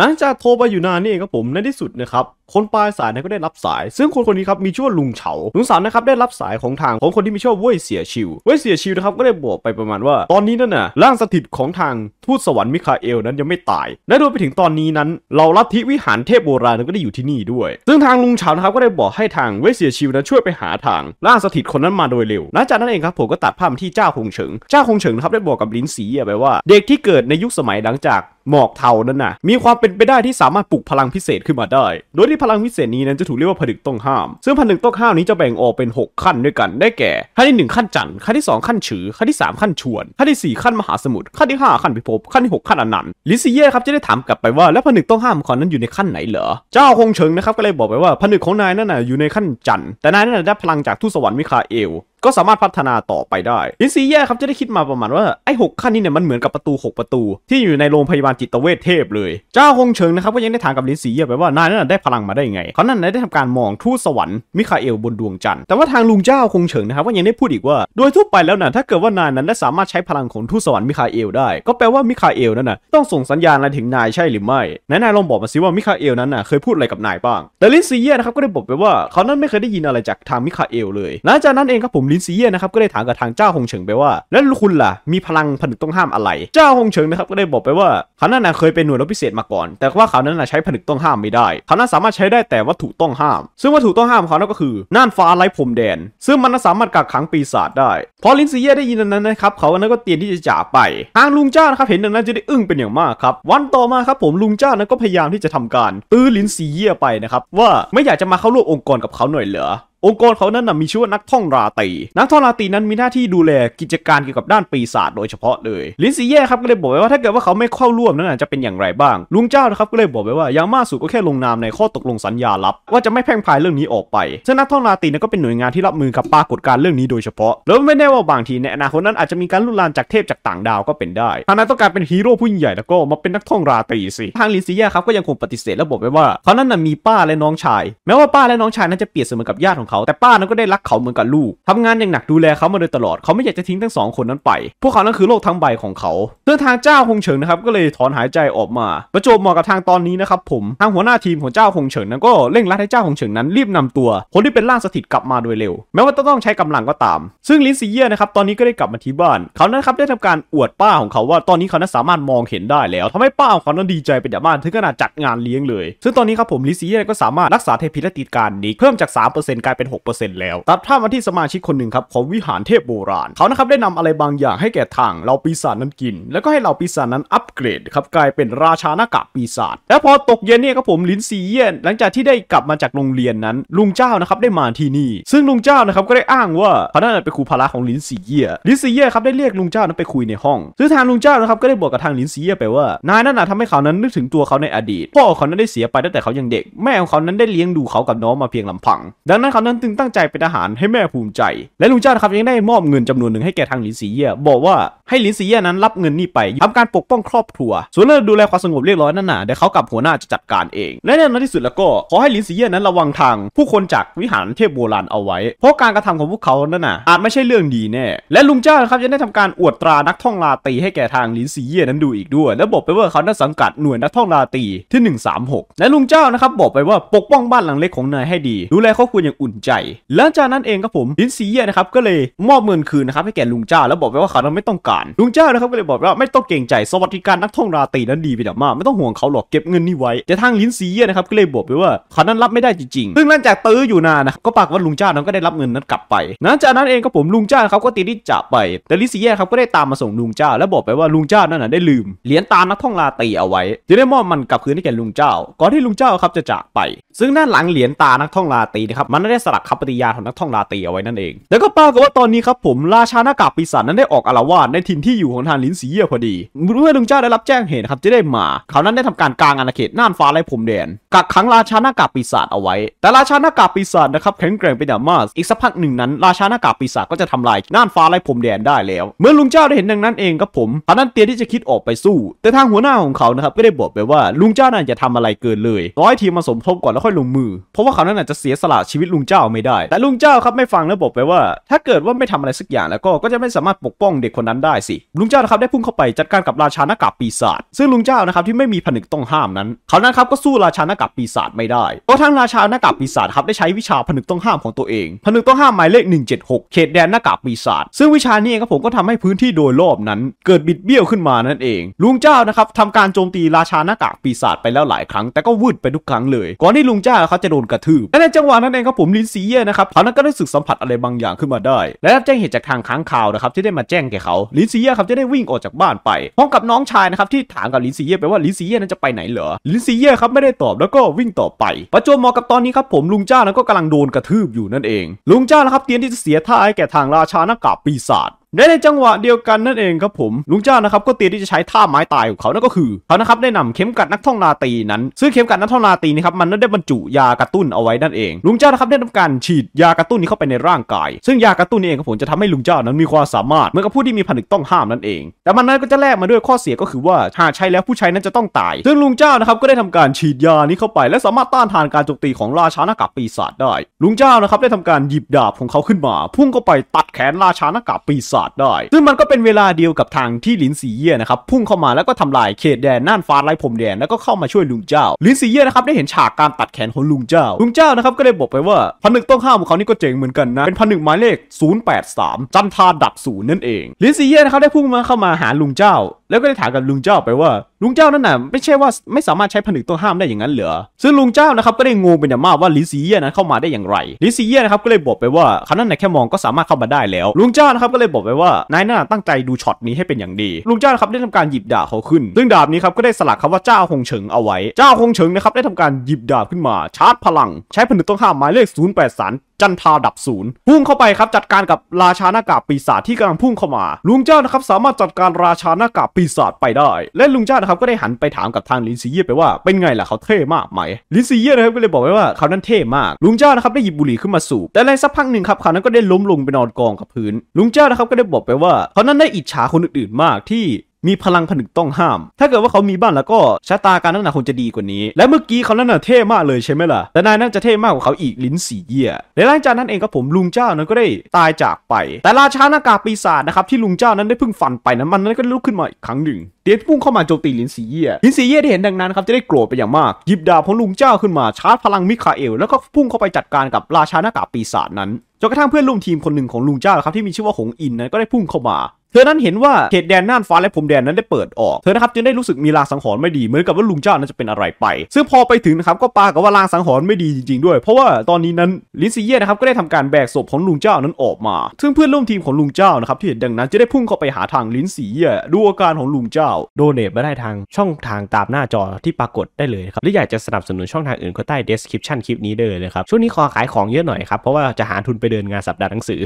หลังจากโทรไปอยู่นานนี่เองครับผมในที่สุดนะครับคนปลายสายนก็ได้รับสาย ซึ่งคนคนนี้ครับมีชื่อว่าลุงเฉาลุงสามนะครับได้รับสายของทางของคนที่มีชื่อว่าเว่ยเสียชิวเว่ยเสียชิวนะครับก็ได้บอกไปประมาณว่าตอนนี้นั่นน่ะร่างสถิตของทางทูตสวรรค์มิคาเอล นั้นยังไม่ตายและโดยไปถึงตอนนี้นั้นเราลัทธิวิหารเทพโบราณก็ได้อยู่ที่นี่ด้วย ซึ่งทางลุงเฉานะครับก็ได้บอกให้ทางเว่ยเสียชิวนั้นช่วยไปหาทางร่างสถิตคนนั้นมาโดยเร็วหลังจากนั้นเองครับผมก็ตัดภาพที่เจ้าคงเฉิงเจ้าคงเฉิงนะครับได้บอกกับลินสีไปว่าเด็กที่เกิดในยุคสมัยหลังจากหมอกเทานั้นน่ะมีความเป็นไปได้ที่สามารถปลุกพลังพิเศษขึ้นมาได้ โดยที่พลังวิเศษนี้นั้นจะถูกเรียกว่าผดึกต้องห้าม ซึ่งผดึกต้องห้ามนี้จะแบ่งออกเป็น 6 ขั้นด้วยกัน ได้แก่ขั้นที่1ขั้นจันทร์ขั้นที่2ขั้นฉือขั้นที่3ขั้นชวนขั้นที่4ขั้นมหาสมุทรขั้นที่ 5 ขั้นพิภพขั้นที่6ขั้นอนันต์ลิซิเย่ครับจะได้ถามกลับไปว่าแล้วผดึกต้องห้ามของนั้นอยู่ในขั้นไหน เหรอ เจ้าคงเฉิงนะครับก็เลยบอกไปว่าผดึกของนายนั่นน่ะอยู่ในขั้นจันทร์ แต่นายนั่นน่ะได้พลังจากทูตสวรรค์มิคาเอลก็สามารถพัฒนาต่อไปได้ ลินซีแย่ครับจะได้คิดมาประมาณว่า ไอ้หขั้นนี้เนี่ย มันเหมือนกับประตู 6 ประตู ที่อยู่ในโรงพยาบาลจิตเวชเทพเลย เจ้าคงเฉิงนะครับก็ยังได้ถามกับลินซีแย่ไปว่านายนั่นได้พลังมาได้ไง เขานั่นได้ทำการมอง ทูตสวรรค์มิคาเอลบนดวงจันทร์ แต่ว่าทางลุงเจ้าคงเฉิงนะครับก็ยังได้พูดอีกว่าโดยทั่วไปแล้วนะถ้าเกิดว่านายนั้นได้สามารถใช้พลังของทูตสวรรค์มิคาเอลได้ก็แปลว่ามิคาเอลนั่นนะต้องส่งสัญญาณอะไรถึงนายใช่หรือไม่นายนลองบอกมาซิว่ามิคาเอลนั้นนะเคยพูดอะไรกับนายบ้างแต่ลินซีแย่นะครับก็ได้บอกไปว่า เขานั้นไม่เคยได้ยินอะไรจากทางมิคาเอลเลยหลังจากนั้นเองครับผมลินซีเย่นะครับก็ได้ถามกับทางเจ้าฮงเฉิงไปว่าแล้วคุณล่ะมีพลังผนึกต้องห้ามอะไร เจ้าฮงเฉิงนะครับก็ได้บอกไปว่าเขานัาน่ะเคยเป็นหน่วยรบพิเศษมาก่อน แต่ว่าเขานั้นนะใช้ผนึกต้องห้ามไม่ได้ เขานั้นสามารถใช้ได้แต่วัตถุต้องห้าม ซึ่งวัตถุต้องห้ามเขานั้นก็คือน่านฟ้าไร้พรมแดน ซึ่งมันสามารถกักขังปีศาจได้ พอลินซีเย่ได้ยินดังนั้นนะครับเขานั้นก็เตรียมที่จะจากไป ทางลุงจ้านะครับเห็นดังนั้นจะได้อึ้งเป็นอย่างมากครับวันต่อมาครับผมลุงจ้านั้นก็พยายามที่จะทำการ ตื้อลินซีเย่ไปนะครับว่าไม่อยากจะมาเข้าร่วมองค์กรกับเขาหน่อยเหรอองค์กรเขานั้นนะมีชื่อว่านักท่องราตีนักท่องราตีนั้นมีหน้าที่ดูแลกิจการเกี่ยวกับด้านปีศาจโดยเฉพาะเลย ลินซีเย่ครับก็เลยบอกไว้ว่าถ้าเกิดว่าเขาไม่เข้าร่วมนั้นจะเป็นอย่างไรบ้าง ลุงเจ้านะครับก็เลยบอกไว้ว่าอย่างมากสุดก็แค่ลงนามในข้อตกลงสัญญาลับว่าจะไม่แพ่งพายเรื่องนี้ออกไปซึ่งนักท่องราตีนั้นก็เป็นหน่วยงานที่รับมือกับปรากฏการเรื่องนี้โดยเฉพาะ แล้วไม่แน่ว่าบางทีในอนาคตนั้นอาจจะมีการลุกลานจากเทพจากต่างดาวก็เป็นได้ ถ้านายต้องการเป็นฮีโร่ผู้ใหญ่แล้วก็มาเป็นนักท่องราตีสิทางลินซีเย่ครับก็ยังคงปฏิเสธและบอกไว้ว่าเขานั้นมีป้าและน้องชายแม้ว่าป้าและน้องชายนั้นจะเปรียบเสมือนกับญาติเขาแต่ป้านั้นก็ได้รักเขาเหมือนกับลูกทำงานอย่างหนักดูแลเขามาโดยตลอด เขาไม่อยากจะทิ้งทั้งสองคนนั้นไป พวกเขานั้นคือโลกทั้งใบของเขาเดิ่งทางเจ้าคงเฉิงนะครับก็เลยถอนหายใจออกมา ประจบเหมาะกับทางตอนนี้นะครับผม ทางหัวหน้าทีมของเจ้าคงเฉิงนั้นก็เร่งรัดให้เจ้าคงเฉิงนั้นรีบนำตัว คนที่เป็นล่างสถิตกลับมาโดยเร็ว แม้ว่าจะต้องใช้กำลังก็ตาม ซึ่งลินซีเย่นะครับตอนนี้ก็ได้กลับมาที่บ้าน เขานั้นครับได้ทำการอวดป้าของเขาว่า ตอนนี้เขานั้นสามารถมองเห็นได้แล้ว ทำให้ป้าของเขานั้นดีใจเป็นอย่างมาก ถึงขนาดจัดงานเลี้ยงเลย ซึ่งตอนนี้ครับผมลินซีเย่ก็สามารถรักษาเทพิรติการนี้เพิ่มจาก3%กลายเป็น 6%แล้ว ตัดภาพมาที่สมาชิกคนหนึ่งครับ ของวิหารเทพโบราณ เขานะครับได้นำอะไรบางอย่างให้แก่ทางเราปีศาจนั้นกิน แล้วก็ให้เราปีศาจนั้นอัปเกรดครับกลายเป็นราชาหน้ากากปีศาจ แล้วพอตกเย็นเนี่ยครับผมลินซีเย่นหลังจากที่ได้กลับมาจากโรงเรียนนั้นลุงเจ้านะครับ ได้มาที่นี่ ซึ่งลุงเจ้านะครับก็ได้อ้างว่าเขาน่าเป็นครูพละของลินซีเย่ลินซีเย่ครับได้เรียกลุงเจ้านั้นไปคุยในห้องซึ่งทางลุงเจ้านะครับก็ได้บอกกับทางลินซีเย่ไปว่า นายนั่นน่ะทำให้เขานั้นนึกถึงตัวเขาในอดีต พ่อเขานั้นได้เสียไปตั้งแต่เขายังเด็ก แม่ของเขานั้นได้เลี้ยงดูเขากับน้องมาเพียงลำพัง ดังนั้นเขานั้นจึงตั้งใจเป็นทหารให้แม่ภูมิใจ และลุงจ้าครับยังได้มอบเงินจำนวนหนึ่งให้แก่ทางหลินซีเย่บอกว่าให้หลินซีเย่นั้นรับเงินนี้ไป ทำการปกป้องครอบครัว ส่วนเรื่องดูแลความสงบเรียบร้อยนั่นน่ะเดี๋ยวเขากับหัวหน้าจะจัดการเอง และในที่สุดแล้วก็ขอให้หลินซีเย่นั้นระวังทาง ผู้คนจากวิหารเทพโบราณเอาไว้ เพราะการกระทำของพวกเขานั่นน่ะอาจไม่ใช่เรื่องดีแน่ และลุงจ้าครับยังได้ทำการอวดตรานักท่องลาตีให้แก่ทางหลินซีเย่นั้นดูอีกด้วยและบอกไปว่าเขานด้สังกัดหน่วยนักท่องลาตีที่ 136และลุงเจ้านะครับบอกไปว่าปกป้องบ้านหลังเล็กของนายให้ดีดูแลครอบครัวอย่างอุ่นใจหลังจากนั้นเองครับผมลินซีเย่นะครับก็เลยมอบเงินคืนนะครับให้แก่ลุงจ้าแล้วบอกไปว่าเขาไม่ต้องการ ลุงจ้านะครับก็เลยบอกว่าไม่ต้องเกรงใจสวัสดิการนักท่องราตรีนั้นดีไปดับมากไม่ต้องห่วงเขาหรอกเก็บเงินนี่ไว้แต่ทางลินซีเย่นะครับก็เลยบอกไปว่าเขานั้นรับไม่ได้จริงๆซึ่งหลังจากตื้ออยู่นานนะก็ปากว่าลุงจ้านั้นก็ได้รับเงินนั้นกลับไปหลังจากนั้นเองครับผมลุงจ้าเขาก็ตีนิ่จ่าไปแต่ลินซีเย่ครับก็ได้ตามมาส่งลุงจ้า แล้วบอกไปว่าลุงจ้านั้นน่ะได้ลืมเหรียญตานักท่องราตรีเอาไว้จะได้มอบมันกลับคืนให้แก่ลุงเจ้าก่อนที่ลุงเจ้าครับจะจากไปซึ่งด้านหลังเหรียญตานักท่องราตรีนะครับมันได้ลักคำปฏิญาณของนักท่องลาตีเอาไว้นั่นเอง แล้วก็ปรากฏว่าตอนนี้ครับผมราชาหน้ากากปีศาจนั้นได้ออกอารวาสในถิ่นที่อยู่ของทานลินสีเย่พอดี เมื่อลุงเจ้าได้รับแจ้งเหตุครับจะได้มาเขานั้นได้ทำการกลางอาณาเขตน่านฟ้าไร้พรมแดน กักขังราชาหน้ากากปีศาจเอาไว้ แต่ราชาหน้ากากปีศาจนะครับแข็งแกร่งเป็นอย่างมาก อีกสักพักหนึ่งนั้น ราชาหน้ากากปีศาจก็จะทำลายน่านฟ้าไร้พรมแดนได้แล้ว เมื่อลุงเจ้าได้เห็นดังนั้นเองครับผมเขานั้นเตรียมที่จะคิดออกไปสู้ แต่ทางหัวหน้าของเขานะครับก็ได้บอกไปว่า ลุงเจ้าน่าจะทำอะไรเกินเลยร้อยทีมมาสมทบก่อนแล้วค่อยลงมือ เพราะว่าเขานั้นอาจจะเสียสละชีวิตลุงเจ้าาไม่ได้ แต่ลุงเจ้าครับไม่ฟังแล้วบอกไปว่า ถ้าเกิดว่าไม่ทำอะไรสักอย่าง แล้วก็ก็จะไม่สามารถปกป้องเด็กคนนั้นได้สิ ลุงเจ้านะครับได้พุ่งเข้าไปจัดการกับราชาหน้ากากปีศาจซึ่งลุงเจ้านะครับที่ไม่มีผนึกต้องห้ามนั้นเขานั้นครับก็สู้ราชาหน้ากากปีศาจไม่ได้ก็ทั้งราชาหน้ากากปีศาจครับได้ใช้วิชาผนึกต้องห้ามของตัวเอง ผนึกต้องห้ามหมายเลข176เขตแดนหน้ากากปีศาจซึ่งวิชานี้ครับผมก็ทำให้พื้นที่โดยรอบนั้น เกิดบิดเบี้ยวขึ้นมานั่นเอง ลุงเจ้านะครับทำการโจมตีราชานากับปีศาจไปแล้วหลายครั้ง แต่ก็วืดไปทุกครั้งเลยก่อนที่ลุงเจ้าเขาจะโดนกระทืบและในจังหวะนั้นเองครับผมลินสีเย่ นะครับ เขานั้นก็ได้สึกสัมผัสอะไรบางอย่างขึ้นมาได้ และรับแจ้งเหตุจากทางค้างคาวนะครับที่ได้มาแจ้งแก่เขาลินซีเย่ครับจะได้วิ่งออกจากบ้านไปพร้อมกับน้องชายนะครับที่ถามกับลินซีเย่ไปว่าลินซีเย่นั้นจะไปไหนเหรอลินซีเย่ครับไม่ได้ตอบแล้วก็วิ่งต่อไป ประจวบเหมาะกับตอนนี้ครับผมลุงจ้านั้นก็กำลังโดนกระทืบอยู่นั่นเอง ลุงจ้านะครับเตรียมที่จะเสียท่าให้แก่ทางราชานัากากปีศาจและในจังหวะเดียวกันนั่นเองครับผมลุงเจ้านะครับก็เตรียมที่จะใช้ท่าไม้ตายของเขานั่นก็คือเขานะครับได้นำเข็มกัดนักท่องนาตีนั้นซึ่งเข็มกัดนักท่องนาตีนี่ครับมันได้บรรจุยากระตุ้นเอาไว้นั่นเองลุงเจ้านะครับได้ทำการฉีดยากระตุ้นนี้เข้าไปในร่างกาย ซึ่งยากระตุ้นนี้เองครับผมจะทำให้ลุงเจ้านั้นมีความสามารถเหมือนกับผู้ที่มีผนึกต้องห้ามนั่นเอง แต่มันนั้นก็จะแลกมาด้วยข้อเสียก็คือว่าหากใช้แล้วผู้ใช้นั้นจะต้องตาย ซึ่งลุงเจ้านะครับก็ได้ทำการฉีดยานี้เข้าไป และสามารถต้านทานการโจมตีของราชานากาปีศาจได้ลุงเจ้านะครับได้ทำการหยิบดาบของเขาขึ้นมา พุ่งเข้าไปตัดแขนราชานากาปีศาจาสตร์ได้ซึ่งมันก็เป็นเวลาเดียวกับทางที่ลินสีเย่นะครับ พุ่งเข้ามาแล้วก็ทำลายเขตแดนน่านฟ้าไร้พรมแดนแล้วก็เข้ามาช่วยลุงเจ้าลินสีเย่นะครับได้เห็นฉากการตัดแขนของลุงเจ้า ลุงเจ้านะครับก็ได้บอกไปว่าพันหนึ่งต้องห้ามของเขานี่ก็เจ๋งเหมือนกันนะเป็นพันหนึ่งหมายเลข 083 จันทาดับศูนย์นั่นเองลินสีเย่นะครับได้พุ่งมาเข้ามาหาลุงเจ้า แล้วก็ได้ถามกับลุงเจ้าไปว่าลุงเจ้านั่นน่ะไม่ใช่ว่าไม่สามารถใช้ผนึกตัวห้ามได้อย่างนั้นเหรอซึ่งลุงเจ้านะครับก็ได้งงเป็นอย่างมากว่าลิซีเย่นั้นเข้ามาได้อย่างไรลิซีเย่นะครับก็เลยบอกไปว่าเขานั่นแค่มองก็สามารถเข้ามาได้แล้วลุงเจ้านะครับก็เลยบอกไปว่านายน่าตั้งใจดูช็อตนี้ให้เป็นอย่างดีลุงเจ้านะครับได้ทำการหยิบดาบเขาขึ้นซึ่งดาบนี้ครับก็ได้สลักคำว่าเจ้าคงเฉิงเอาไว้ เจ้าคงเฉิงนะครับได้ทำการหยิบดาบขึ้นมาชาร์จพลังใช้ผนึกตัวห้ามหมายเลข0 8 3จันทาดับศูนย์พุ่งเข้าไปครับจัดการกับราชาหน้ากากปีศาจที่กำลังพุ่งเข้ามา ลุงเจ้านะครับสามารถจัดการราชาหน้ากากปีศาจไปได้ และลุงเจ้านะครับก็ได้หันไปถามกับทางลินซีเย่ไปว่าเป็นไงล่ะเขาเท่มากไหมลินซีเย่นะครับก็เลยบอกไปว่าเขานั้นเท่มาก ลุงเจ้านะครับได้หยิบบุหรี่ขึ้นมาสูบ แต่ในสักพักหนึ่งครับเขานั้นก็ได้ล้มลงไปนอนกองกับพื้น ลุงเจ้านะครับก็ได้บอกไปว่าเขานั้นได้อิจฉาคนอื่นๆมากที่มีพลังผนึกต้องห้าม ถ้าเกิดว่าเขามีบ้านแล้วก็ชะตาการนั่นนะคงจะดีกว่านี้ และเมื่อกี้เขานั่นน่ะเท่มากเลย ใช่ไหมล่ะ แต่นายนั่นจะเท่มากกว่าเขาอีกลิ้นสีเยี่ยใลหลังจากนั้นเองครับผมลุงเจ้านั้นก็ได้ตายจากไป แต่ราชาหน้ากาปีศาจนะครับที่ลุงเจ้านั้นได้พึ่งฝันไปนั้นมันนั้นก็ลุกขึ้นมาอีกครั้งหนึ่ง เดียพุ่งเข้ามาโจมตีลินสีเย่ลินสีเย่ที่เห็นดังนั้นครับจะได้โกรธไปอย่างมาก หยิบดาบของลุงเจ้าขึ้นมาชาร์จพลังมิคาเอลแล้วก็พุ่งเข้าไปจัดการกับราชาหน้ากาปีศาจนั้นจนกระทั่งเพื่อนร่วมทีมคนหนึ่งของลุงเจ้าครับที่มีชื่อว่าหงอินนั้นก็ได้พุ่งเข้ามาเธอนั้นเห็นว่าเขตแดนน่านฟ้าและพรมแดนนั้นได้เปิดออก เธอนะครับจึงได้รู้สึกมีลางสังหรณ์ไม่ดีเหมือนกับว่าลุงเจ้านั้นจะเป็นอะไรไป ซึ่งพอไปถึงนะครับก็ปากับว่าลางสังหรณ์ไม่ดีจริงๆด้วย เพราะว่าตอนนี้นั้นลินซีเย่นะครับก็ได้ทำการแบกศพของลุงเจ้านั้นออกมา ซึ่งเพื่อนร่วมทีมของลุงเจ้านะครับที่เห็นดังนั้นจะได้พุ่งเข้าไปหาทางลินซีเย่ดูอาการของลุงเจ้า โดเนทมาได้ทางช่องทางตามหน้าจอที่ปรากฏได้เลยครับหรืออยากจะสนับสนุนช่องทางอื่นก็ใต้ description คลิปนี้เลยนะครับช่วงนี้ขอขายของเยอะหน่อยครับเพราะว่าจะหาทุนไปเดินงานสัปดาห์หนังสือ